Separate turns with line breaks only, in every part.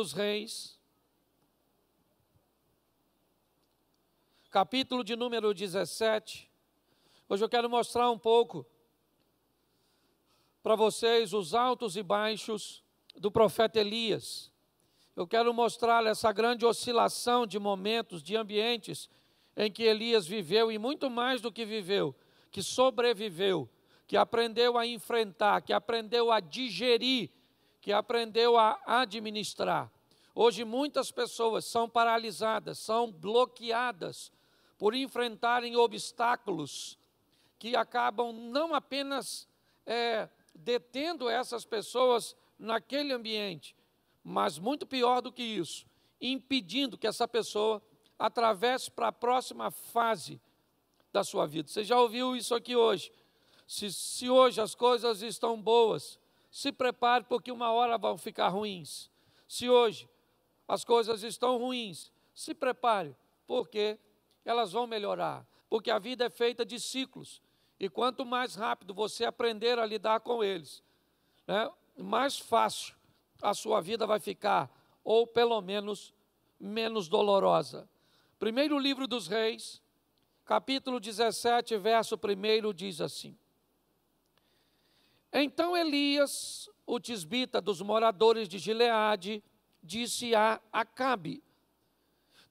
dos Reis, capítulo de número 17. Hoje eu quero mostrar um pouco para vocês os altos e baixos do profeta Elias. Eu quero mostrar essa grande oscilação de momentos, de ambientes em que Elias viveu e muito mais do que viveu, que sobreviveu, que aprendeu a enfrentar, que aprendeu a digerir que aprendeu a administrar. Hoje muitas pessoas são paralisadas, são bloqueadas por enfrentarem obstáculos que acabam não apenas é, detendo essas pessoas naquele ambiente, mas muito pior do que isso, impedindo que essa pessoa atravesse para a próxima fase da sua vida. Você já ouviu isso aqui hoje? Se, se hoje as coisas estão boas, se prepare, porque uma hora vão ficar ruins. Se hoje as coisas estão ruins, se prepare, porque elas vão melhorar. Porque a vida é feita de ciclos. E quanto mais rápido você aprender a lidar com eles, né, mais fácil a sua vida vai ficar, ou pelo menos menos dolorosa. Primeiro livro dos Reis, capítulo 17, verso 1 diz assim: então Elias, o tisbita dos moradores de Gileade, disse a Acabe: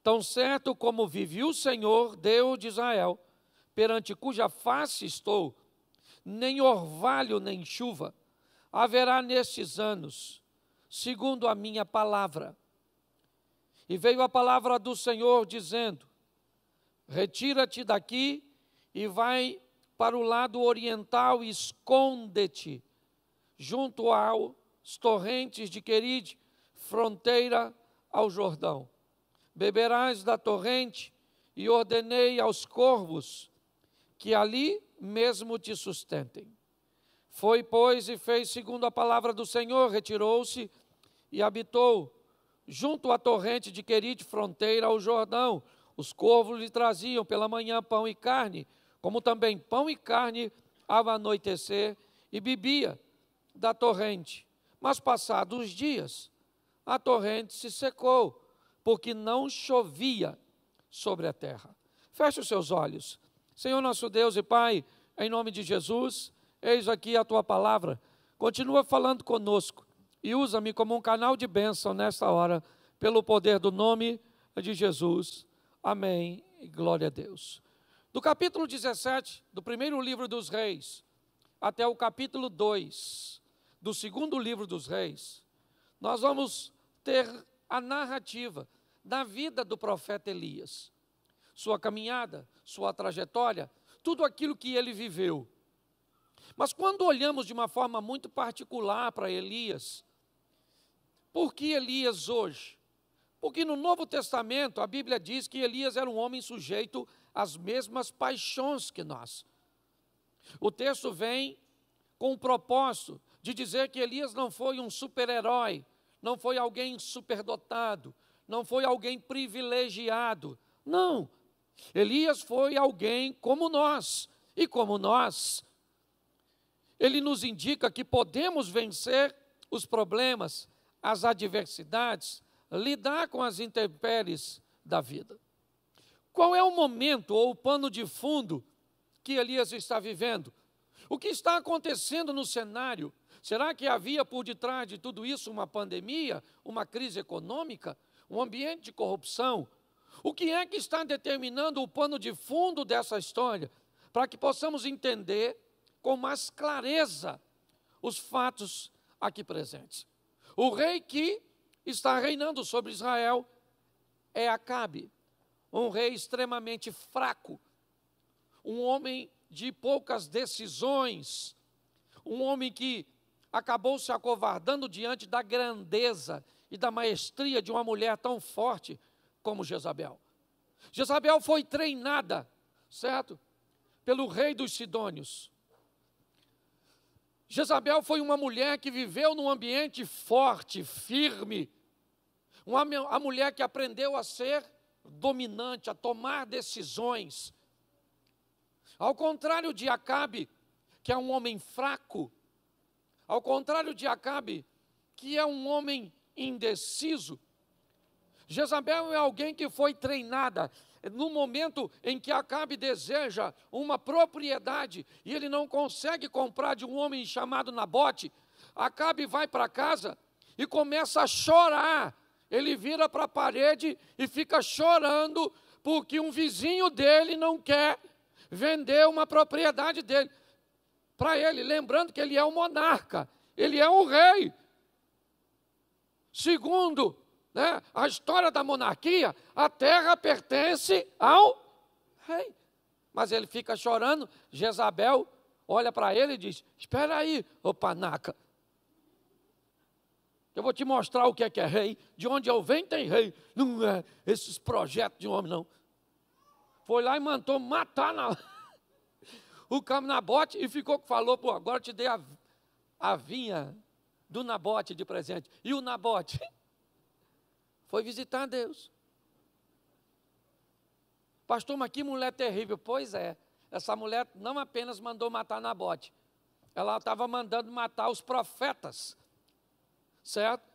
Tão certo como vive o Senhor, Deus de Israel, perante cuja face estou, nem orvalho nem chuva haverá nestes anos, segundo a minha palavra. E veio a palavra do Senhor dizendo: Retira-te daqui e vai para o lado oriental e esconde-te junto aos torrentes de Querid, fronteira ao Jordão. Beberás da torrente e ordenei aos corvos que ali mesmo te sustentem. Foi, pois, e fez segundo a palavra do Senhor, retirou-se e habitou junto à torrente de Querite, fronteira ao Jordão. Os corvos lhe traziam pela manhã pão e carne, como também pão e carne ao anoitecer, e bebia da torrente. Mas passados os dias, a torrente se secou, porque não chovia sobre a terra. Feche os seus olhos. Senhor nosso Deus e Pai, em nome de Jesus, eis aqui a tua palavra. Continua falando conosco e usa-me como um canal de bênção nesta hora, pelo poder do nome de Jesus. Amém. E glória a Deus. Do capítulo 17 do primeiro livro dos Reis até o capítulo 2 do segundo livro dos Reis, nós vamos ter a narrativa da vida do profeta Elias, sua caminhada, sua trajetória, tudo aquilo que ele viveu. Mas quando olhamos de uma forma muito particular para Elias, por que Elias hoje? Porque no Novo Testamento a Bíblia diz que Elias era um homem sujeito as mesmas paixões que nós. O texto vem com o propósito de dizer que Elias não foi um super-herói, não foi alguém superdotado, não foi alguém privilegiado. Não. Elias foi alguém como nós, e como nós, ele nos indica que podemos vencer os problemas, as adversidades, lidar com as intempéries da vida. Qual é o momento ou o pano de fundo que Elias está vivendo? O que está acontecendo no cenário? Será que havia por detrás de tudo isso uma pandemia, uma crise econômica, um ambiente de corrupção? O que é que está determinando o pano de fundo dessa história? Para que possamos entender com mais clareza os fatos aqui presentes. O rei que está reinando sobre Israel é Acabe um rei extremamente fraco, um homem de poucas decisões, um homem que acabou se acovardando diante da grandeza e da maestria de uma mulher tão forte como Jezabel. Jezabel foi treinada, certo? Pelo rei dos Sidônios. Jezabel foi uma mulher que viveu num ambiente forte, firme, uma a mulher que aprendeu a ser dominante, a tomar decisões. Ao contrário de Acabe, que é um homem fraco, ao contrário de Acabe, que é um homem indeciso, Jezabel é alguém que foi treinada. No momento em que Acabe deseja uma propriedade e ele não consegue comprar de um homem chamado Nabote, Acabe vai para casa e começa a chorar ele vira para a parede e fica chorando porque um vizinho dele não quer vender uma propriedade dele para ele, lembrando que ele é um monarca, ele é um rei. Segundo né, a história da monarquia, a terra pertence ao rei. Mas ele fica chorando, Jezabel olha para ele e diz: Espera aí, ô panaca, eu vou te mostrar o que é que é rei. De onde eu venho tem rei. Não é esses projetos de homem, não. Foi lá e mandou matar na... o cabo Nabote e ficou que falou, pô, agora te dei a, a vinha do Nabote de presente. E o Nabote foi visitar Deus. Pastor, mas que mulher terrível. Pois é, essa mulher não apenas mandou matar Nabote, ela estava mandando matar os profetas certo?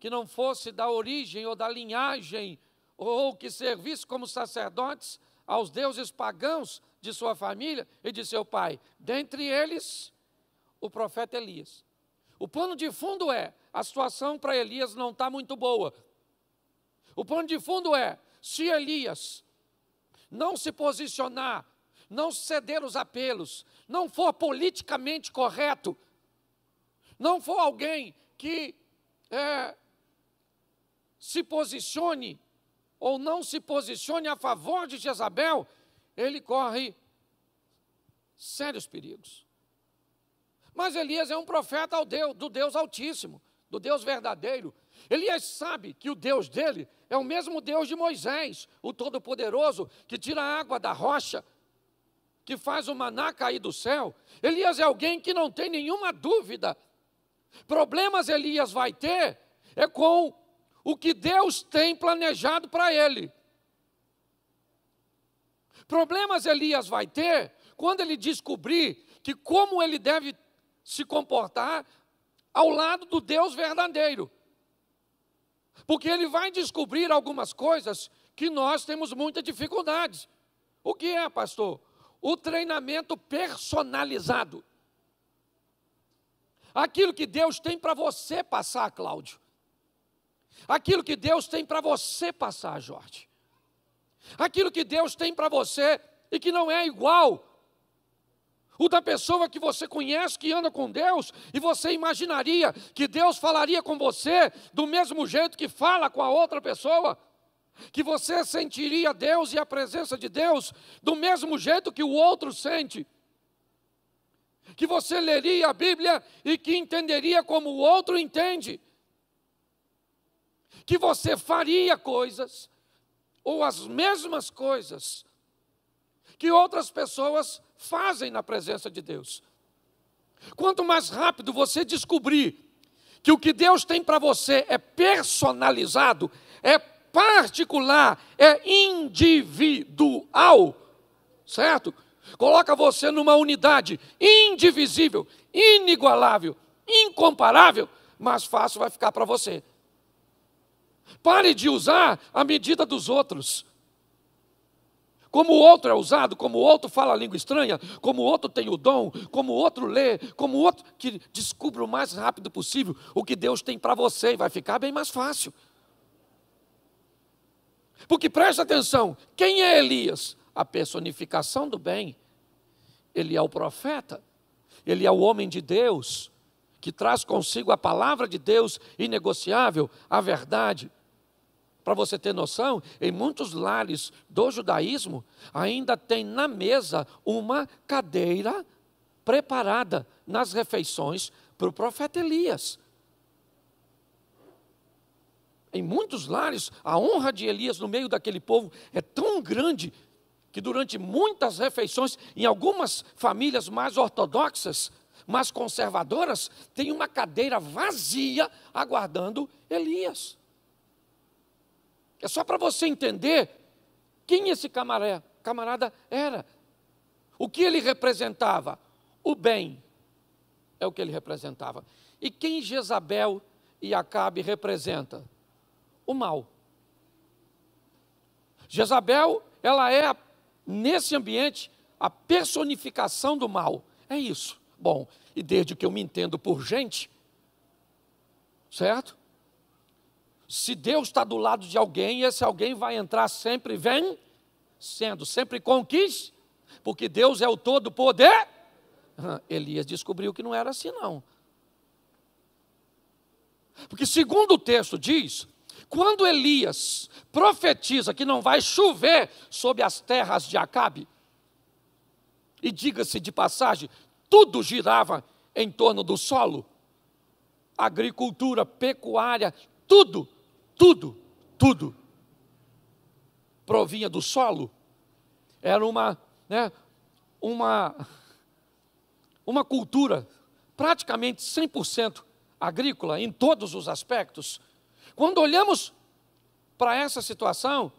Que não fosse da origem ou da linhagem, ou que servisse como sacerdotes aos deuses pagãos de sua família e de seu pai. Dentre eles, o profeta Elias. O plano de fundo é: a situação para Elias não está muito boa. O plano de fundo é: se Elias não se posicionar, não ceder os apelos, não for politicamente correto, não for alguém que é, se posicione ou não se posicione a favor de Jezabel, ele corre sérios perigos. Mas Elias é um profeta ao Deus, do Deus Altíssimo, do Deus verdadeiro. Elias sabe que o Deus dele é o mesmo Deus de Moisés, o Todo-Poderoso, que tira a água da rocha, que faz o maná cair do céu. Elias é alguém que não tem nenhuma dúvida Problemas Elias vai ter é com o que Deus tem planejado para ele. Problemas Elias vai ter quando ele descobrir que como ele deve se comportar ao lado do Deus verdadeiro. Porque ele vai descobrir algumas coisas que nós temos muita dificuldade. O que é, pastor? O treinamento personalizado. Aquilo que Deus tem para você passar, Cláudio. Aquilo que Deus tem para você passar, Jorge. Aquilo que Deus tem para você e que não é igual o da pessoa que você conhece que anda com Deus, e você imaginaria que Deus falaria com você do mesmo jeito que fala com a outra pessoa, que você sentiria Deus e a presença de Deus do mesmo jeito que o outro sente que você leria a Bíblia e que entenderia como o outro entende. Que você faria coisas, ou as mesmas coisas, que outras pessoas fazem na presença de Deus. Quanto mais rápido você descobrir que o que Deus tem para você é personalizado, é particular, é individual, certo? Coloca você numa unidade indivisível, inigualável, incomparável, Mais fácil vai ficar para você. Pare de usar a medida dos outros. Como o outro é usado, como o outro fala a língua estranha, como o outro tem o dom, como o outro lê, como o outro que descubra o mais rápido possível o que Deus tem para você e vai ficar bem mais fácil. Porque preste atenção, quem é Elias? a personificação do bem, ele é o profeta, ele é o homem de Deus, que traz consigo a palavra de Deus inegociável, a verdade. Para você ter noção, em muitos lares do judaísmo ainda tem na mesa uma cadeira preparada nas refeições para o profeta Elias. Em muitos lares, a honra de Elias no meio daquele povo é tão grande que durante muitas refeições, em algumas famílias mais ortodoxas, mais conservadoras, tem uma cadeira vazia aguardando Elias. É só para você entender quem esse camarada, era, o que ele representava. O bem é o que ele representava. E quem Jezabel e Acabe representa? O mal. Jezabel, ela é a Nesse ambiente, a personificação do mal é isso. Bom, e desde que eu me entendo por gente, certo? Se Deus está do lado de alguém, esse alguém vai entrar sempre, vem sendo, sempre conquista, porque Deus é o todo-poder. Elias descobriu que não era assim, não. Porque, segundo o texto diz, quando Elias profetiza que não vai chover sobre as terras de Acabe, e diga-se de passagem, tudo girava em torno do solo, agricultura, pecuária, tudo, tudo, tudo provinha do solo. Era uma, né, uma, uma cultura praticamente 100% agrícola em todos os aspectos. Quando olhamos para essa situação,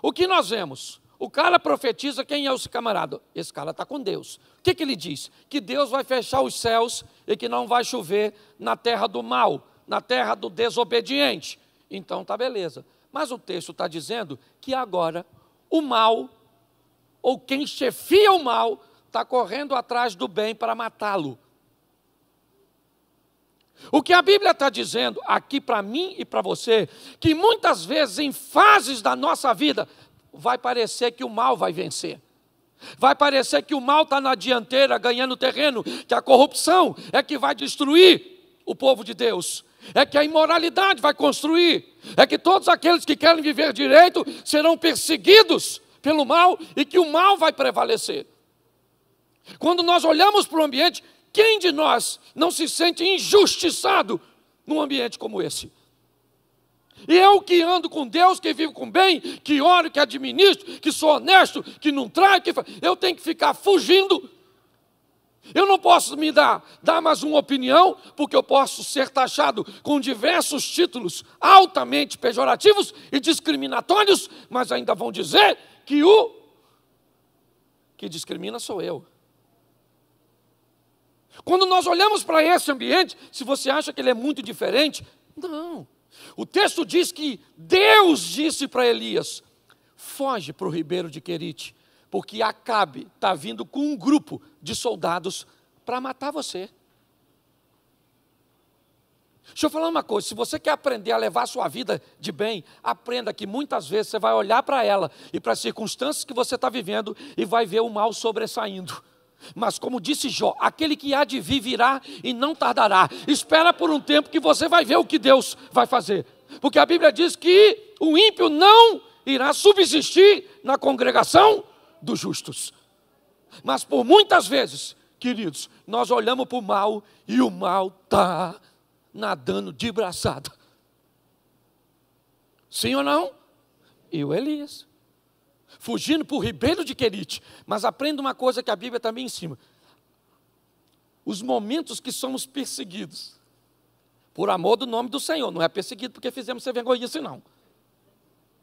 o que nós vemos? O cara profetiza quem é o camarada. Esse cara está com Deus. O que, que ele diz? Que Deus vai fechar os céus e que não vai chover na terra do mal, na terra do desobediente. Então tá beleza. Mas o texto está dizendo que agora o mal, ou quem chefia o mal, está correndo atrás do bem para matá-lo. O que a Bíblia está dizendo aqui para mim e para você, que muitas vezes em fases da nossa vida, vai parecer que o mal vai vencer. Vai parecer que o mal está na dianteira ganhando terreno, que a corrupção é que vai destruir o povo de Deus, é que a imoralidade vai construir, é que todos aqueles que querem viver direito serão perseguidos pelo mal e que o mal vai prevalecer. Quando nós olhamos para o ambiente, quem de nós não se sente injustiçado num ambiente como esse? E eu que ando com Deus, que vivo com bem, que oro, que administro, que sou honesto, que não trago, que eu tenho que ficar fugindo. Eu não posso me dar, dar mais uma opinião, porque eu posso ser taxado com diversos títulos altamente pejorativos e discriminatórios, mas ainda vão dizer que o que discrimina sou eu. Quando nós olhamos para esse ambiente, se você acha que ele é muito diferente, não. O texto diz que Deus disse para Elias: foge para o ribeiro de Querite, porque Acabe está vindo com um grupo de soldados para matar você. Deixa eu falar uma coisa: se você quer aprender a levar a sua vida de bem, aprenda que muitas vezes você vai olhar para ela e para as circunstâncias que você está vivendo e vai ver o mal sobressaindo. Mas como disse Jó, aquele que há de vir virá e não tardará. Espera por um tempo que você vai ver o que Deus vai fazer. Porque a Bíblia diz que o ímpio não irá subsistir na congregação dos justos. Mas por muitas vezes, queridos, nós olhamos para o mal e o mal está nadando de braçada. Sim ou não? E o Elias fugindo para o ribeiro de Querite. Mas aprenda uma coisa que a Bíblia também tá ensina: os momentos que somos perseguidos, por amor do nome do Senhor, não é perseguido porque fizemos ser vergonhice, não.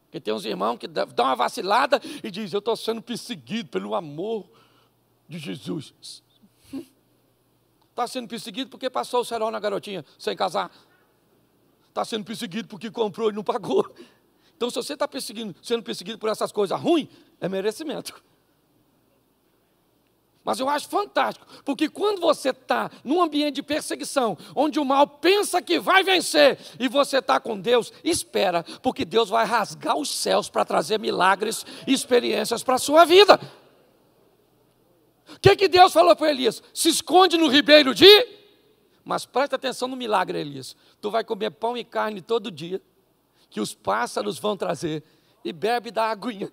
Porque tem uns irmãos que dão uma vacilada e dizem: Eu estou sendo perseguido pelo amor de Jesus. Está sendo perseguido porque passou o cerol na garotinha sem casar. Está sendo perseguido porque comprou e não pagou. Então, se você está perseguindo, sendo perseguido por essas coisas ruins, é merecimento. Mas eu acho fantástico, porque quando você está num ambiente de perseguição, onde o mal pensa que vai vencer, e você está com Deus, espera, porque Deus vai rasgar os céus para trazer milagres e experiências para a sua vida. O que, que Deus falou para Elias? Se esconde no ribeiro de. Mas presta atenção no milagre, Elias. Tu vai comer pão e carne todo dia que os pássaros vão trazer e bebe da aguinha.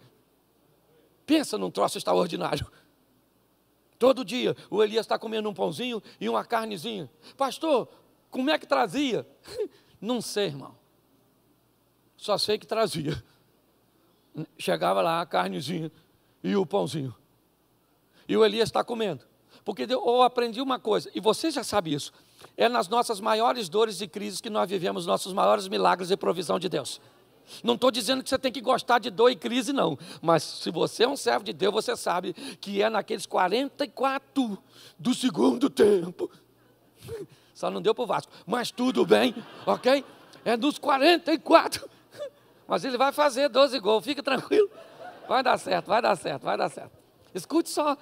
Pensa num troço extraordinário. Todo dia o Elias está comendo um pãozinho e uma carnezinha. Pastor, como é que trazia? Não sei, irmão. Só sei que trazia. Chegava lá a carnezinha e o pãozinho. E o Elias está comendo. Porque eu oh, aprendi uma coisa, e você já sabe isso. É nas nossas maiores dores e crises que nós vivemos nossos maiores milagres e provisão de Deus. Não estou dizendo que você tem que gostar de dor e crise, não. Mas se você é um servo de Deus, você sabe que é naqueles 44 do segundo tempo. Só não deu para o Vasco, mas tudo bem, ok? É nos 44. Mas ele vai fazer 12 gols, fica tranquilo. Vai dar certo, vai dar certo, vai dar certo. Escute só.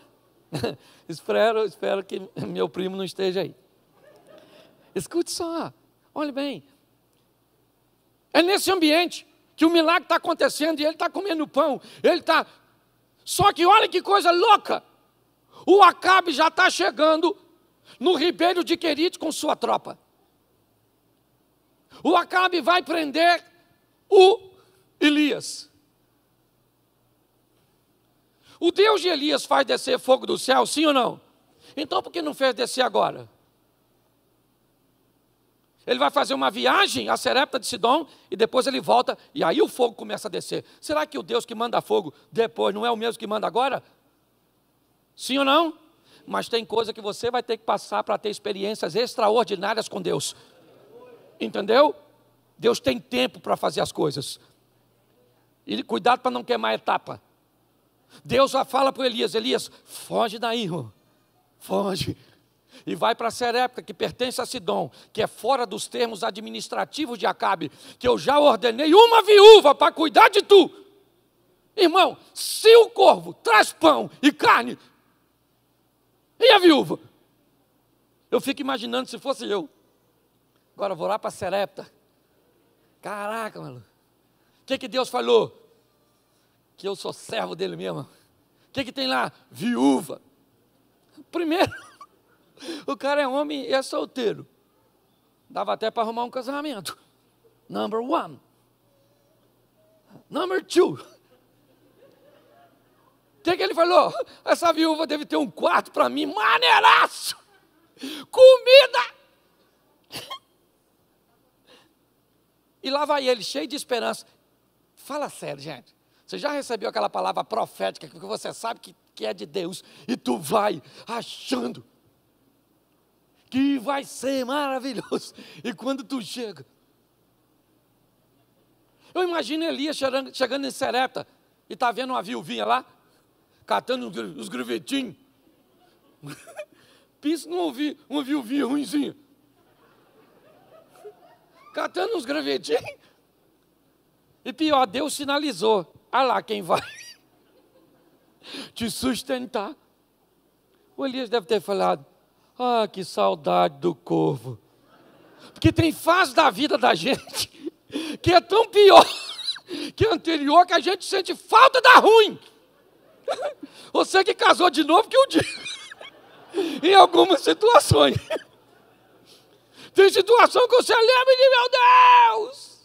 espero, espero que meu primo não esteja aí. Escute só, olhe bem. É nesse ambiente que o milagre está acontecendo e ele está comendo pão, ele está. Só que olha que coisa louca! O Acabe já está chegando no ribeiro de Querite com sua tropa. O Acabe vai prender o Elias. O Deus de Elias faz descer fogo do céu, sim ou não? Então por que não fez descer agora? Ele vai fazer uma viagem à Serepta de Sidom e depois ele volta e aí o fogo começa a descer. Será que o Deus que manda fogo depois não é o mesmo que manda agora? Sim ou não? Mas tem coisa que você vai ter que passar para ter experiências extraordinárias com Deus. Entendeu? Deus tem tempo para fazer as coisas. E cuidado para não queimar etapa. Deus já fala para Elias: Elias, foge daí, irmão. foge e vai para Serepta, que pertence a Sidom, que é fora dos termos administrativos de Acabe, que eu já ordenei uma viúva para cuidar de tu. Irmão, se o corvo traz pão e carne, e a viúva? Eu fico imaginando se fosse eu. Agora eu vou lá para Serepta. Caraca, mano. O que, que Deus falou? Que eu sou servo dele mesmo. O que, que tem lá? Viúva. Primeiro, o cara é homem e é solteiro. Dava até para arrumar um casamento. Number one. Number two. O que, é que ele falou? Essa viúva deve ter um quarto para mim, maneiraço! Comida! E lá vai ele, cheio de esperança. Fala sério, gente. Você já recebeu aquela palavra profética que você sabe que, que é de Deus e tu vai achando que vai ser maravilhoso. E quando tu chega, eu imagino Elias chegando, em Serepta e tá vendo uma viuvinha lá, catando os grivetinhos. Pensa não ouvi, uma viuvinha ruimzinha. Catando uns gravetinhos. E pior, Deus sinalizou. Ah lá quem vai te sustentar. O Elias deve ter falado: ah, que saudade do corvo. Porque tem fase da vida da gente que é tão pior que anterior que a gente sente falta da ruim. Você que casou de novo, que um dia, Em algumas situações. Tem situação que você lembra e diz, meu Deus,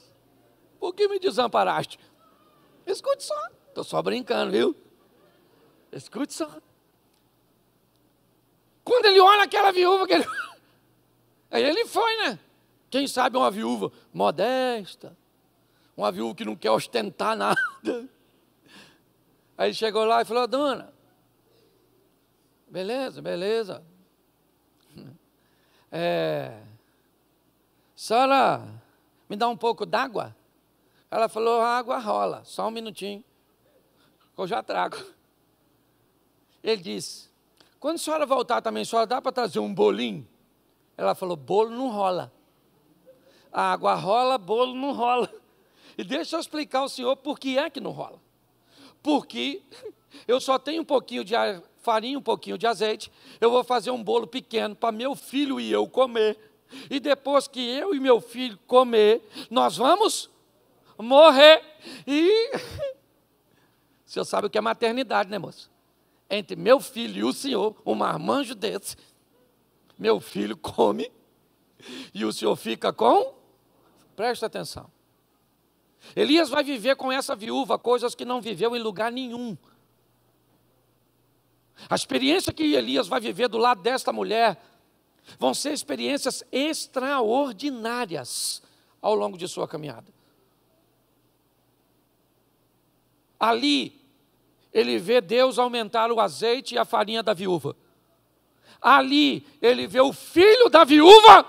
por que me desamparaste? Escute só, estou só brincando, viu? Escute só. Quando ele olha aquela viúva, que ele... aí ele foi, né? Quem sabe uma viúva modesta, uma viúva que não quer ostentar nada. Aí ele chegou lá e falou: Dona, beleza, beleza. É, senhora, me dá um pouco d'água? Ela falou: a água rola, só um minutinho, que eu já trago. Ele disse: quando a senhora voltar também, a senhora dá para trazer um bolinho? Ela falou: bolo não rola. A água rola, bolo não rola. E deixa eu explicar ao senhor por que é que não rola. Porque eu só tenho um pouquinho de farinha, um pouquinho de azeite. Eu vou fazer um bolo pequeno para meu filho e eu comer. E depois que eu e meu filho comer, nós vamos morrer. E o senhor sabe o que é maternidade, né, moço? entre meu filho e o senhor, um marmanjo desse, meu filho come e o senhor fica com? Presta atenção. Elias vai viver com essa viúva coisas que não viveu em lugar nenhum. A experiência que Elias vai viver do lado desta mulher vão ser experiências extraordinárias ao longo de sua caminhada. Ali, ele vê Deus aumentar o azeite e a farinha da viúva. Ali ele vê o filho da viúva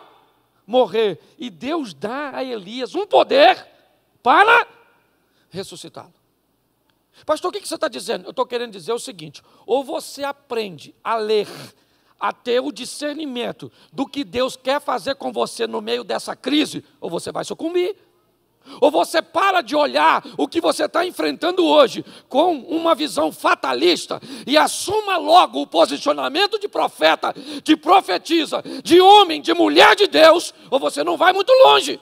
morrer. E Deus dá a Elias um poder para ressuscitá-lo. Pastor, o que você está dizendo? Eu estou querendo dizer o seguinte: ou você aprende a ler, a ter o discernimento do que Deus quer fazer com você no meio dessa crise, ou você vai sucumbir. Ou você para de olhar o que você está enfrentando hoje com uma visão fatalista e assuma logo o posicionamento de profeta, de profetisa, de homem, de mulher de Deus, ou você não vai muito longe.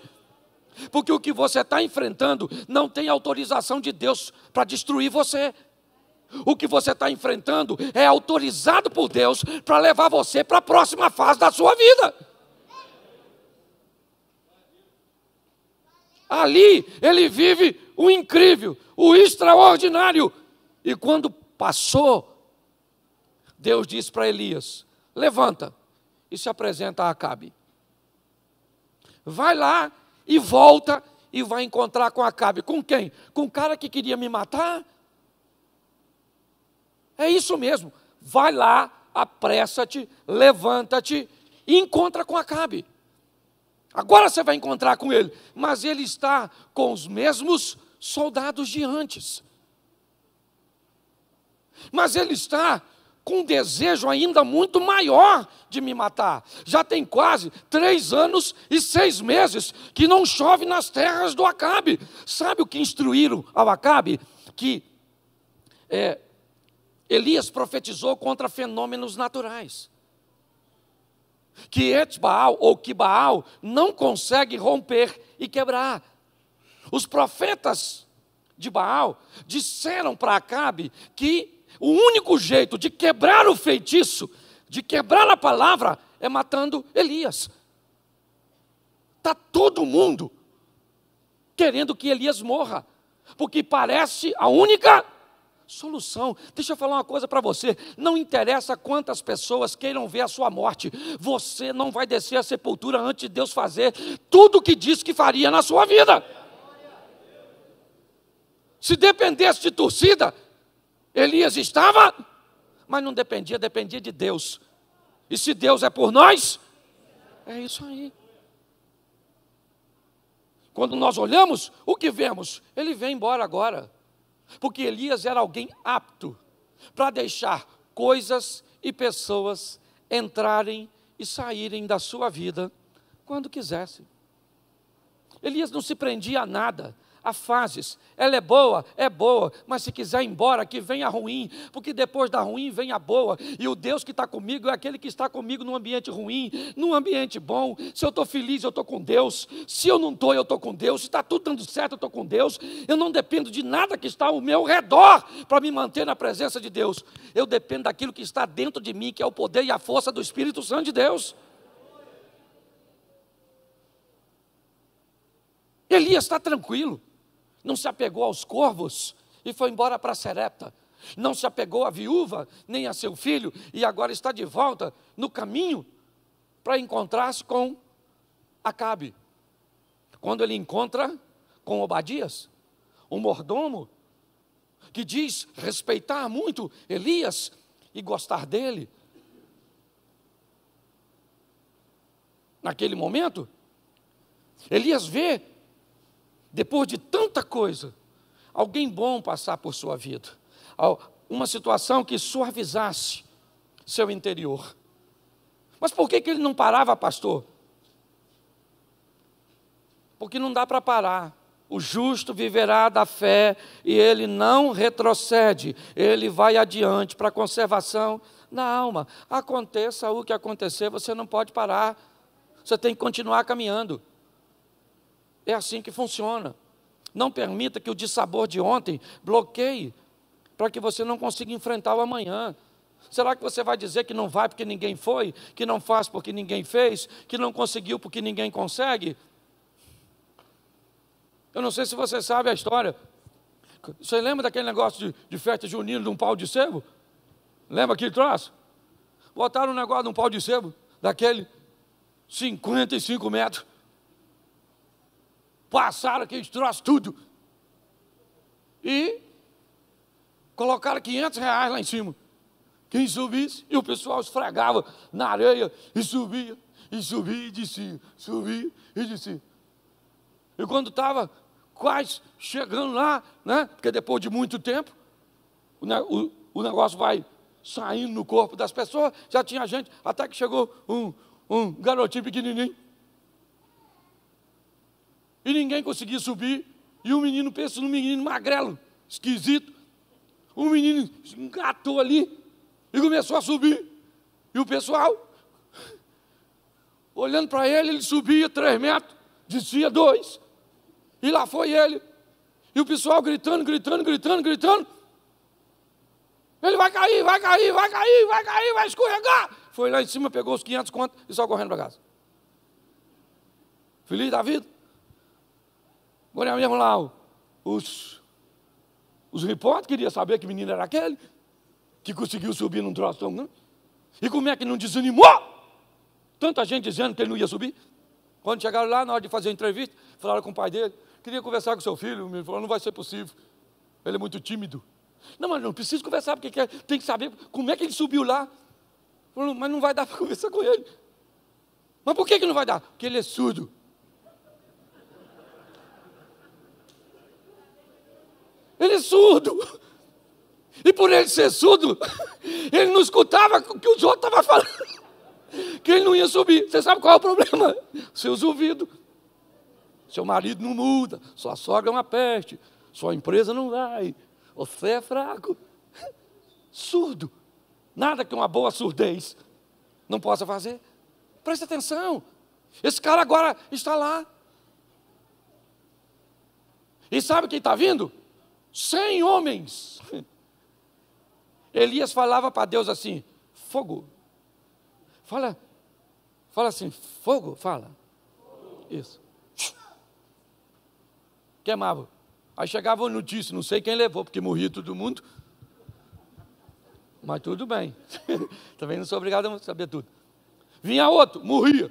Porque o que você está enfrentando não tem autorização de Deus para destruir você. O que você está enfrentando é autorizado por Deus para levar você para a próxima fase da sua vida. Ali ele vive o incrível, o extraordinário. E quando passou, Deus disse para Elias: Levanta e se apresenta a Acabe. Vai lá e volta e vai encontrar com Acabe. Com quem? Com o cara que queria me matar? É isso mesmo. Vai lá, apressa-te, levanta-te e encontra com Acabe. Agora você vai encontrar com ele, mas ele está com os mesmos soldados de antes. Mas ele está com um desejo ainda muito maior de me matar. Já tem quase três anos e seis meses que não chove nas terras do Acabe. Sabe o que instruíram ao Acabe? Que é, Elias profetizou contra fenômenos naturais que Etzbaal ou que Baal não consegue romper e quebrar. Os profetas de Baal disseram para Acabe que o único jeito de quebrar o feitiço, de quebrar a palavra, é matando Elias. Está todo mundo querendo que Elias morra, porque parece a única solução. Deixa eu falar uma coisa para você: não interessa quantas pessoas queiram ver a sua morte, você não vai descer à sepultura antes de Deus fazer tudo o que disse que faria na sua vida. Se dependesse de torcida, Elias estava, mas não dependia, dependia de Deus. E se Deus é por nós, é isso aí. Quando nós olhamos, o que vemos? Ele vem embora agora. Porque Elias era alguém apto para deixar coisas e pessoas entrarem e saírem da sua vida quando quisesse. Elias não se prendia a nada, a fases. Ela é boa, é boa, mas se quiser ir embora, que venha ruim, porque depois da ruim vem a boa. E o Deus que está comigo é aquele que está comigo num ambiente ruim, num ambiente bom. Se eu estou feliz, eu estou com Deus. Se eu não estou, eu estou com Deus. Se está tudo dando certo, eu estou com Deus. Eu não dependo de nada que está ao meu redor para me manter na presença de Deus. Eu dependo daquilo que está dentro de mim, que é o poder e a força do Espírito Santo de Deus. Elias está tranquilo não se apegou aos corvos e foi embora para Serepta. Não se apegou à viúva nem a seu filho e agora está de volta no caminho para encontrar-se com Acabe. Quando ele encontra com Obadias, um mordomo que diz respeitar muito Elias e gostar dele. Naquele momento, Elias vê depois de tanta coisa, alguém bom passar por sua vida, uma situação que suavizasse seu interior. Mas por que, que ele não parava, pastor? Porque não dá para parar. O justo viverá da fé e ele não retrocede, ele vai adiante para a conservação na alma. Aconteça o que acontecer, você não pode parar, você tem que continuar caminhando. É assim que funciona. Não permita que o dissabor de ontem bloqueie para que você não consiga enfrentar o amanhã. Será que você vai dizer que não vai porque ninguém foi, que não faz porque ninguém fez, que não conseguiu porque ninguém consegue? Eu não sei se você sabe a história. Você lembra daquele negócio de, de festa junina de um pau de sebo? Lembra aquele troço? Botaram um negócio de um pau de sebo, daquele 55 metros passaram aqueles troços tudo e colocaram 500 reais lá em cima. Quem subisse, e o pessoal esfregava na areia e subia, e subia e descia, subia e descia. E quando estava quase chegando lá, né? Porque depois de muito tempo, o, o, o negócio vai saindo no corpo das pessoas. Já tinha gente, até que chegou um, um garotinho pequenininho e ninguém conseguia subir. E o menino, pensa num menino magrelo, esquisito. O menino engatou ali e começou a subir. E o pessoal, olhando para ele, ele subia três metros, descia dois. E lá foi ele. E o pessoal gritando, gritando, gritando, gritando. Ele vai cair, vai cair, vai cair, vai cair, vai escorregar. Foi lá em cima, pegou os 500 contos e só correndo para casa. Feliz da vida. Agora mesmo lá, os, os repórteres queriam saber que menino era aquele que conseguiu subir num troço tão grande. Né? E como é que não desanimou? Tanta gente dizendo que ele não ia subir. Quando chegaram lá, na hora de fazer a entrevista, falaram com o pai dele, queria conversar com seu filho, me falou, não vai ser possível, ele é muito tímido. Não, mas não precisa conversar, porque quer, tem que saber como é que ele subiu lá. Falou, mas não vai dar para conversar com ele. Mas por que, que não vai dar? Porque ele é surdo. Ele é surdo. E por ele ser surdo, ele não escutava o que os outros estavam falando. Que ele não ia subir. Você sabe qual é o problema? Seus ouvidos. Seu marido não muda, sua sogra é uma peste, sua empresa não vai, você é fraco. Surdo. Nada que uma boa surdez não possa fazer. Preste atenção. Esse cara agora está lá. E sabe quem está vindo? Cem homens. Elias falava para Deus assim: fogo. Fala, fala assim, fogo, fala. Isso. Queimava. Aí chegava a notícia, não sei quem levou, porque morria todo mundo. Mas tudo bem. Também não sou obrigado a saber tudo. Vinha outro, morria.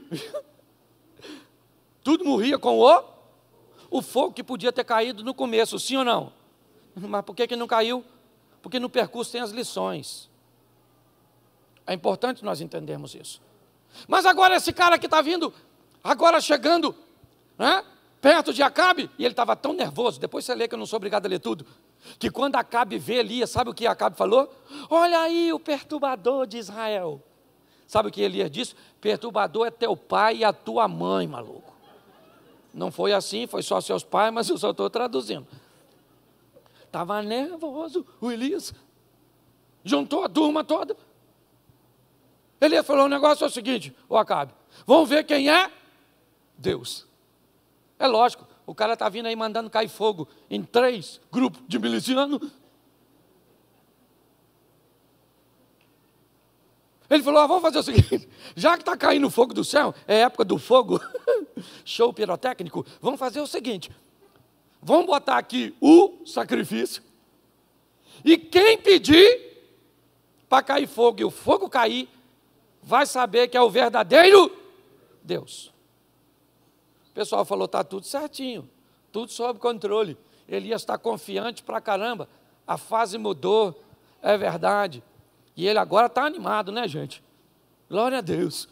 tudo morria com o, o fogo que podia ter caído no começo, sim ou não? Mas por que, que não caiu? Porque no percurso tem as lições. É importante nós entendermos isso. Mas agora esse cara que está vindo, agora chegando, né, perto de Acabe, e ele estava tão nervoso, depois você lê que eu não sou obrigado a ler tudo, que quando Acabe vê Elias, sabe o que Acabe falou? Olha aí o perturbador de Israel. Sabe o que Elias disse? Perturbador é teu pai e a tua mãe, maluco. Não foi assim, foi só seus pais, mas eu só estou traduzindo. Estava nervoso. O Elias juntou a turma toda. Elias falou: o negócio é o seguinte, o Acabe, vamos ver quem é Deus. É lógico, o cara está vindo aí mandando cair fogo em três grupos de milicianos. Ele falou: ah, vamos fazer o seguinte, já que está caindo fogo do céu, é época do fogo, show pirotécnico, vamos fazer o seguinte: Vamos botar aqui o sacrifício. E quem pedir para cair fogo e o fogo cair, vai saber que é o verdadeiro Deus. O pessoal falou: está tudo certinho, tudo sob controle. Elias está confiante para caramba. A fase mudou, é verdade. E ele agora está animado, né, gente? Glória a Deus.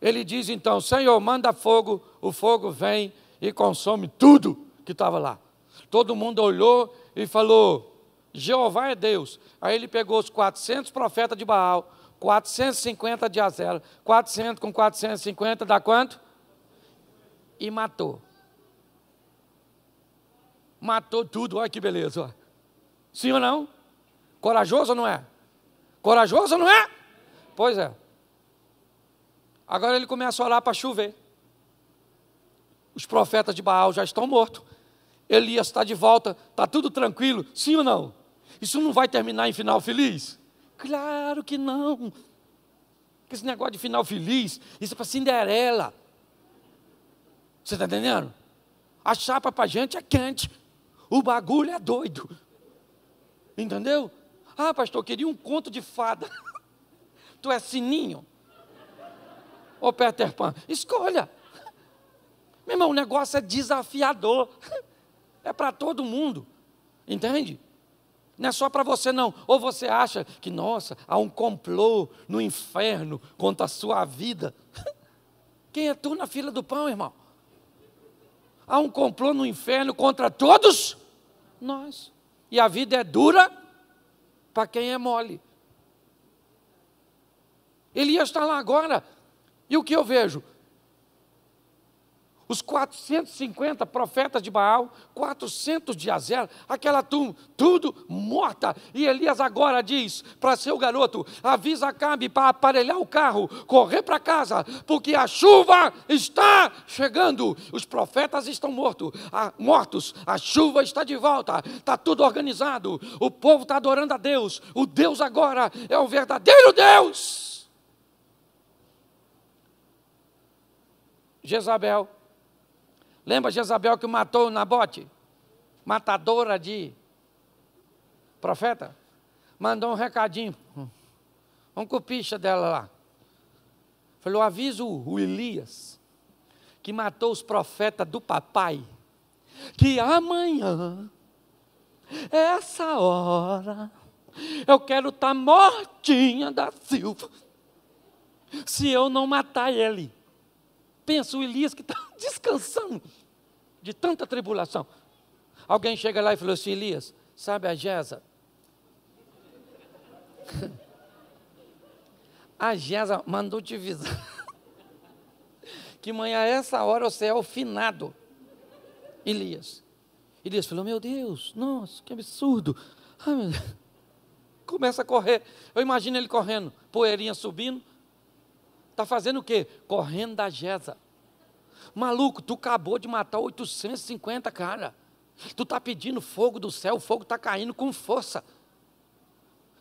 Ele diz então: Senhor, manda fogo, o fogo vem e consome tudo que estava lá. Todo mundo olhou e falou: Jeová é Deus. Aí ele pegou os 400 profetas de Baal, 450 de Azela, 400 com 450 dá quanto? E matou. Matou tudo, olha que beleza. Olha. Sim ou não? Corajoso ou não é? Corajoso ou não é? Pois é. Agora ele começa a orar para chover os profetas de Baal já estão mortos. Elias está de volta, está tudo tranquilo, sim ou não? Isso não vai terminar em final feliz? Claro que não. Esse negócio de final feliz, isso é para Cinderela. Você está entendendo? A chapa para a gente é quente. O bagulho é doido. Entendeu? Ah, pastor, eu queria um conto de fada. tu é sininho? Ou Peter Pan? Escolha. Meu irmão, o negócio é desafiador. É para todo mundo. Entende? Não é só para você, não. Ou você acha que, nossa, há um complô no inferno contra a sua vida. Quem é tu na fila do pão, irmão? Há um complô no inferno contra todos nós. E a vida é dura para quem é mole. Elias está lá agora. E o que eu vejo? os 450 profetas de Baal, 400 de Azer, aquela turma, tudo morta. E Elias agora diz para seu garoto: avisa Acabe para aparelhar o carro, correr para casa, porque a chuva está chegando. Os profetas estão morto, a, mortos, a chuva está de volta, está tudo organizado, o povo está adorando a Deus. O Deus agora é o verdadeiro Deus. Jezabel Lembra Jezabel que matou Nabote? Matadora de profeta? Mandou um recadinho. Hum, um cupicha dela lá. Falou: aviso o Elias que matou os profetas do papai, que amanhã, essa hora, eu quero estar tá mortinha da Silva, se eu não matar ele. Pensa o Elias que está descansando de tanta tribulação. Alguém chega lá e falou assim: Elias, sabe a Gesa? A Gesa mandou te avisar que amanhã a essa hora você é o finado. Elias. Elias falou: Meu Deus, nossa, que absurdo. Ai, Começa a correr. Eu imagino ele correndo, poeirinha subindo, Está fazendo o quê? Correndo da Gesa. Maluco, tu acabou de matar 850 cara. Tu está pedindo fogo do céu, o fogo está caindo com força.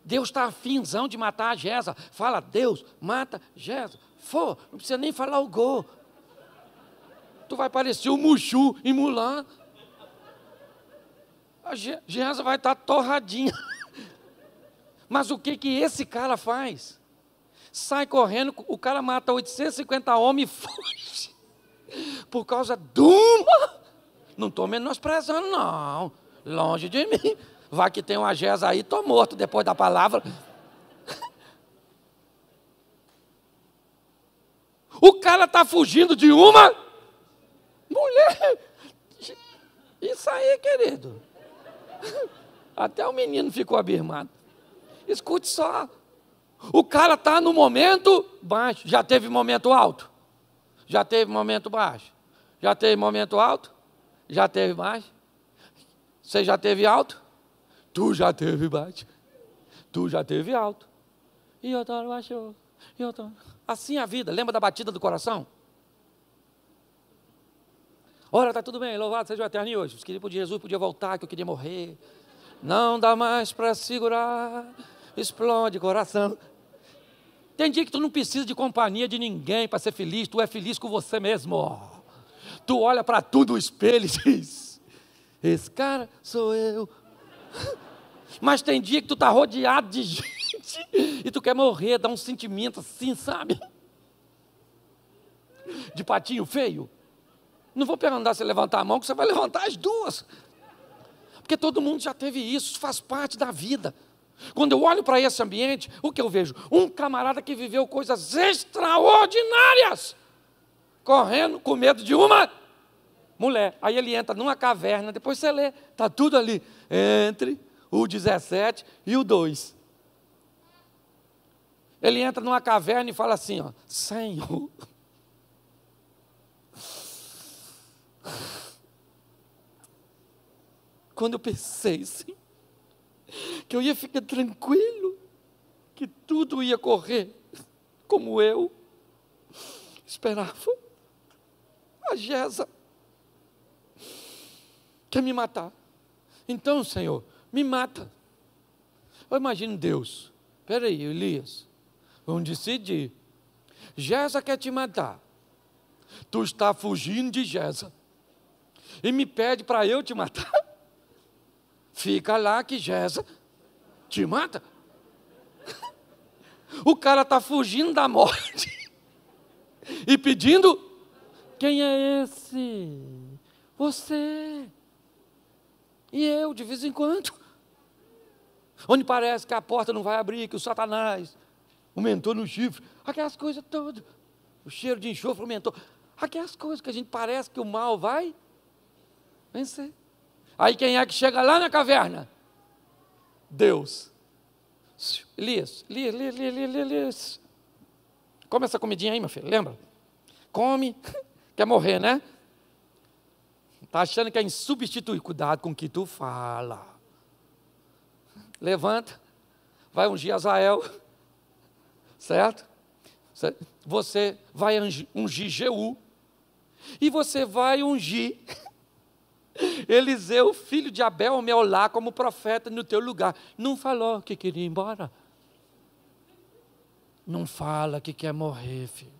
Deus está afinzão de matar a Gesa. Fala, Deus, mata Gesa. Fô, não precisa nem falar o gol. Tu vai parecer o um Muxu em Mulan. A Gesa vai estar tá torradinha. Mas o que que esse cara faz? sai correndo, o cara mata 850 homens e foge. Por causa de uma. Não estou menosprezando, não. Longe de mim. Vai que tem uma Gés aí, estou morto depois da palavra. O cara está fugindo de uma mulher. Isso aí, querido. Até o menino ficou abismado. Escute só. O cara está no momento baixo. Já teve momento alto? Já teve momento baixo? Já teve momento alto? Já teve baixo? Você já teve alto? Tu já teve baixo. Tu já teve alto. E eu tô baixou. E eu tô... Assim é a vida. Lembra da batida do coração? Ora, está tudo bem, louvado seja o eterno. E hoje, os queridos de Jesus podia voltar, que eu queria morrer. Não dá mais para segurar. Explode coração. Tem dia que tu não precisa de companhia de ninguém para ser feliz, tu é feliz com você mesmo. Tu olha para tudo o espelho e diz: Esse cara sou eu. Mas tem dia que tu está rodeado de gente e tu quer morrer, dá um sentimento assim, sabe? De patinho feio. Não vou perguntar se levantar a mão, que você vai levantar as duas. Porque todo mundo já teve isso, faz parte da vida. Quando eu olho para esse ambiente, o que eu vejo? Um camarada que viveu coisas extraordinárias, correndo com medo de uma mulher. Aí ele entra numa caverna, depois você lê, está tudo ali, entre o 17 e o 2. Ele entra numa caverna e fala assim: ó, Senhor. Quando eu pensei, Senhor que eu ia ficar tranquilo, que tudo ia correr como eu esperava. A Geza quer me matar. Então, Senhor, me mata. Eu imagino Deus. Espera aí, Elias. Vamos decidir. Geza quer te matar. Tu está fugindo de Geza. E me pede para eu te matar. Fica lá que Jéssica te mata. O cara está fugindo da morte e pedindo: quem é esse? Você e eu, de vez em quando. Onde parece que a porta não vai abrir, que o Satanás aumentou no chifre, aquelas coisas todas. O cheiro de enxofre aumentou. Aquelas coisas que a gente parece que o mal vai vencer. Aí quem é que chega lá na caverna? Deus. Elias, Elias, Elias, Elias, Elias. Come essa comidinha aí, meu filho, lembra? Come, quer morrer, né? Está achando que é insubstituir. Cuidado com o que tu fala. Levanta, vai ungir Azael, certo? Você vai ungir Jeú, e você vai ungir Eliseu, filho de Abel, me olá como profeta no teu lugar. Não falou que queria ir embora. Não fala que quer morrer, filho.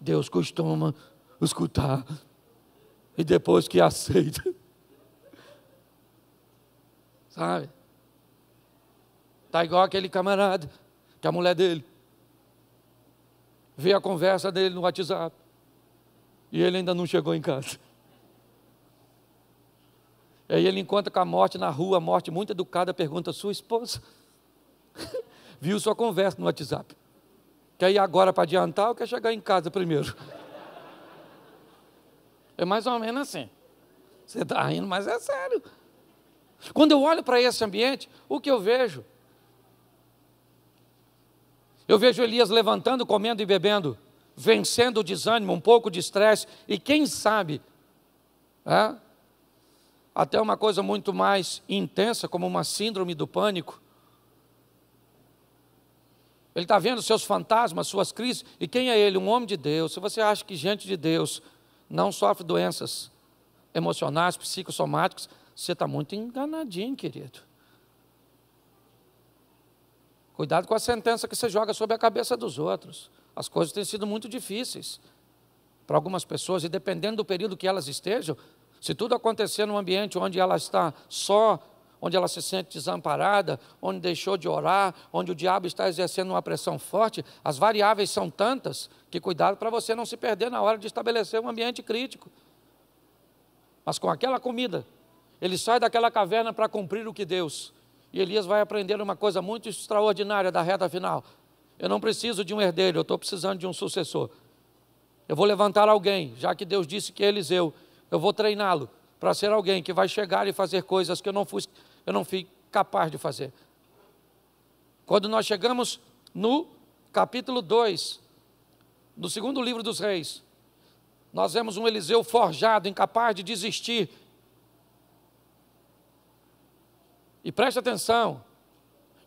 Deus costuma escutar. E depois que aceita. Sabe? Está igual aquele camarada, que a mulher dele vê a conversa dele no WhatsApp. E ele ainda não chegou em casa. E aí ele encontra com a morte na rua, a morte muito educada, pergunta: sua esposa? Viu sua conversa no WhatsApp. Quer ir agora para adiantar ou quer chegar em casa primeiro? É mais ou menos assim. Você está rindo, mas é sério. Quando eu olho para esse ambiente, o que eu vejo? Eu vejo Elias levantando, comendo e bebendo, vencendo o desânimo, um pouco de estresse, e quem sabe, é, até uma coisa muito mais intensa, como uma síndrome do pânico. Ele está vendo seus fantasmas, suas crises. E quem é ele? Um homem de Deus. Se você acha que gente de Deus não sofre doenças emocionais, psicossomáticas, você está muito enganadinho, querido. Cuidado com a sentença que você joga sobre a cabeça dos outros. As coisas têm sido muito difíceis para algumas pessoas, e dependendo do período que elas estejam, se tudo acontecer num ambiente onde ela está só, onde ela se sente desamparada, onde deixou de orar, onde o diabo está exercendo uma pressão forte, as variáveis são tantas que cuidado para você não se perder na hora de estabelecer um ambiente crítico. Mas com aquela comida, ele sai daquela caverna para cumprir o que Deus. E Elias vai aprender uma coisa muito extraordinária da reta final. Eu não preciso de um herdeiro, eu estou precisando de um sucessor. Eu vou levantar alguém, já que Deus disse que é Eliseu. Eu vou treiná-lo para ser alguém que vai chegar e fazer coisas que eu não fui, eu não fui capaz de fazer. Quando nós chegamos no capítulo 2, no segundo livro dos reis, nós vemos um Eliseu forjado, incapaz de desistir. E preste atenção,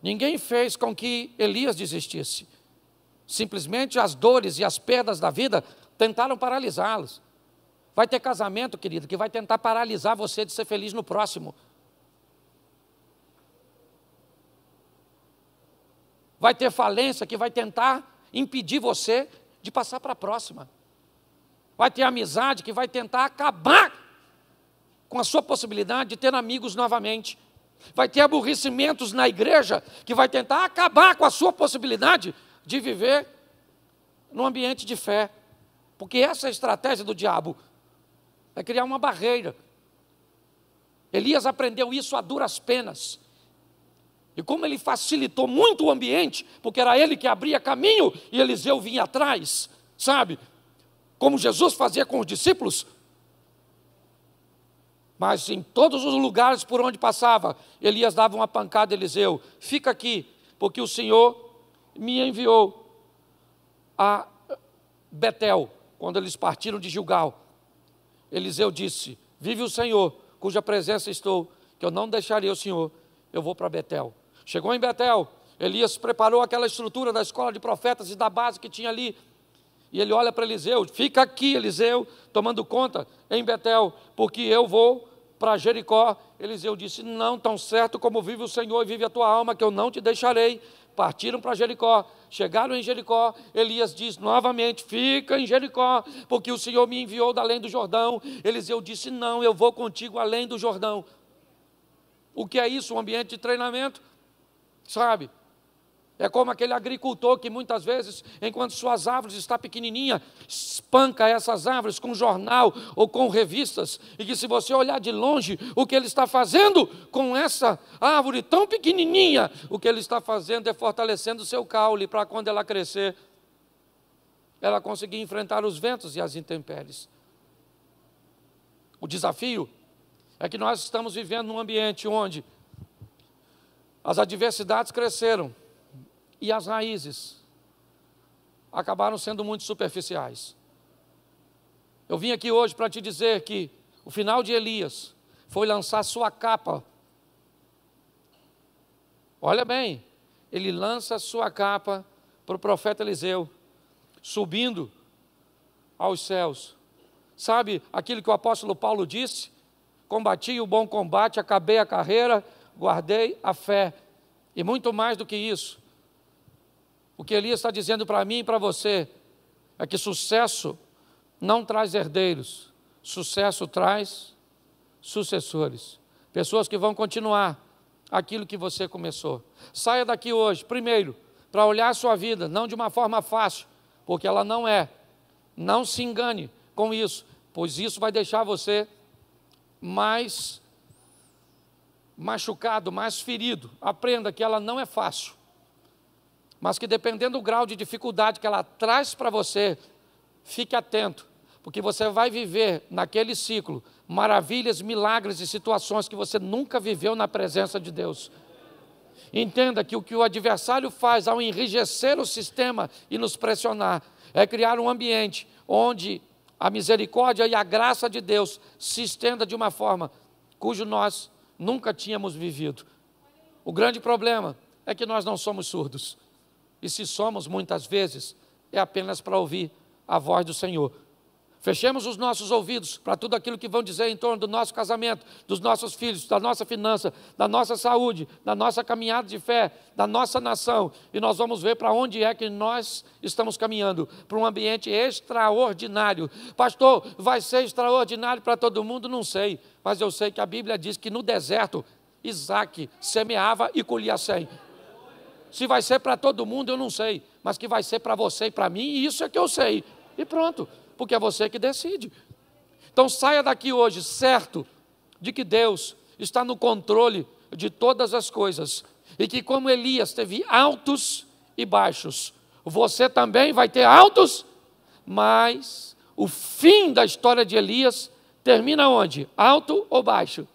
ninguém fez com que Elias desistisse. Simplesmente as dores e as perdas da vida tentaram paralisá-los. Vai ter casamento, querido, que vai tentar paralisar você de ser feliz no próximo. Vai ter falência que vai tentar impedir você de passar para a próxima. Vai ter amizade que vai tentar acabar com a sua possibilidade de ter amigos novamente. Vai ter aborrecimentos na igreja que vai tentar acabar com a sua possibilidade de viver num ambiente de fé. Porque essa é a estratégia do diabo é criar uma barreira. Elias aprendeu isso a duras penas. E como ele facilitou muito o ambiente, porque era ele que abria caminho e Eliseu vinha atrás, sabe? Como Jesus fazia com os discípulos. Mas em todos os lugares por onde passava, Elias dava uma pancada a Eliseu: fica aqui, porque o Senhor me enviou a Betel, quando eles partiram de Gilgal. Eliseu disse: Vive o Senhor, cuja presença estou, que eu não deixaria o Senhor, eu vou para Betel. Chegou em Betel, Elias preparou aquela estrutura da escola de profetas e da base que tinha ali. E ele olha para Eliseu: Fica aqui, Eliseu, tomando conta em Betel, porque eu vou para Jericó. Eliseu disse: Não, tão certo como vive o Senhor e vive a tua alma, que eu não te deixarei partiram para Jericó, chegaram em Jericó. Elias diz novamente: Fica em Jericó, porque o Senhor me enviou da além do Jordão. Eliseu disse: Não, eu vou contigo além do Jordão. O que é isso? Um ambiente de treinamento? Sabe? É como aquele agricultor que muitas vezes, enquanto suas árvores está pequenininha, espanca essas árvores com jornal ou com revistas, e que se você olhar de longe o que ele está fazendo com essa árvore tão pequenininha, o que ele está fazendo é fortalecendo o seu caule para quando ela crescer, ela conseguir enfrentar os ventos e as intempéries. O desafio é que nós estamos vivendo num ambiente onde as adversidades cresceram, e as raízes acabaram sendo muito superficiais. Eu vim aqui hoje para te dizer que o final de Elias foi lançar sua capa. Olha bem, ele lança sua capa para o profeta Eliseu, subindo aos céus. Sabe aquilo que o apóstolo Paulo disse? Combati o bom combate, acabei a carreira, guardei a fé. E muito mais do que isso, o que Elias está dizendo para mim e para você é que sucesso não traz herdeiros, sucesso traz sucessores, pessoas que vão continuar aquilo que você começou. Saia daqui hoje, primeiro, para olhar a sua vida, não de uma forma fácil, porque ela não é. Não se engane com isso, pois isso vai deixar você mais machucado, mais ferido. Aprenda que ela não é fácil mas que dependendo do grau de dificuldade que ela traz para você, fique atento, porque você vai viver naquele ciclo maravilhas, milagres e situações que você nunca viveu na presença de Deus. Entenda que o que o adversário faz ao enrijecer o sistema e nos pressionar é criar um ambiente onde a misericórdia e a graça de Deus se estenda de uma forma cujo nós nunca tínhamos vivido. O grande problema é que nós não somos surdos. E se somos, muitas vezes, é apenas para ouvir a voz do Senhor. Fechemos os nossos ouvidos para tudo aquilo que vão dizer em torno do nosso casamento, dos nossos filhos, da nossa finança, da nossa saúde, da nossa caminhada de fé, da nossa nação, e nós vamos ver para onde é que nós estamos caminhando para um ambiente extraordinário. Pastor, vai ser extraordinário para todo mundo? Não sei, mas eu sei que a Bíblia diz que no deserto Isaac semeava e colhia sem. Se vai ser para todo mundo, eu não sei, mas que vai ser para você e para mim, isso é que eu sei. E pronto, porque é você que decide. Então saia daqui hoje certo de que Deus está no controle de todas as coisas e que, como Elias teve altos e baixos, você também vai ter altos, mas o fim da história de Elias termina onde? Alto ou baixo?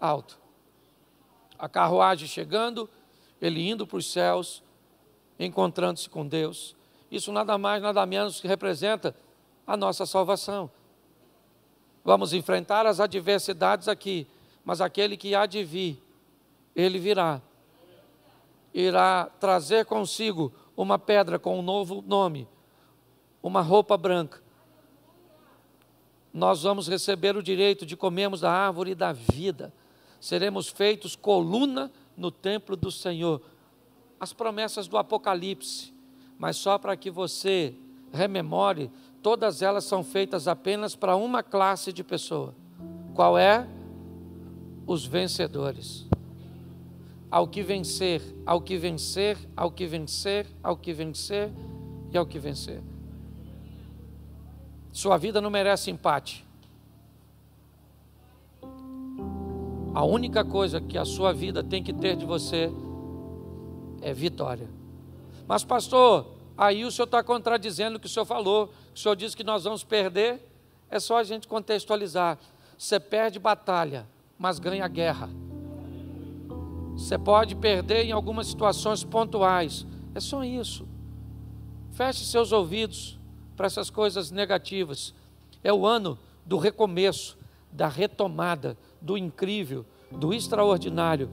Alto. A carruagem chegando, ele indo para os céus, encontrando-se com Deus. Isso nada mais, nada menos que representa a nossa salvação. Vamos enfrentar as adversidades aqui, mas aquele que há de vir, ele virá. Irá trazer consigo uma pedra com um novo nome, uma roupa branca. Nós vamos receber o direito de comermos da árvore da vida. Seremos feitos coluna no templo do Senhor. As promessas do Apocalipse, mas só para que você rememore, todas elas são feitas apenas para uma classe de pessoa. Qual é? Os vencedores. Ao que vencer, ao que vencer, ao que vencer, ao que vencer e ao que vencer. Sua vida não merece empate. A única coisa que a sua vida tem que ter de você é vitória. Mas, pastor, aí o senhor está contradizendo o que o senhor falou. O senhor disse que nós vamos perder. É só a gente contextualizar. Você perde batalha, mas ganha guerra. Você pode perder em algumas situações pontuais. É só isso. Feche seus ouvidos para essas coisas negativas. É o ano do recomeço, da retomada do incrível, do extraordinário,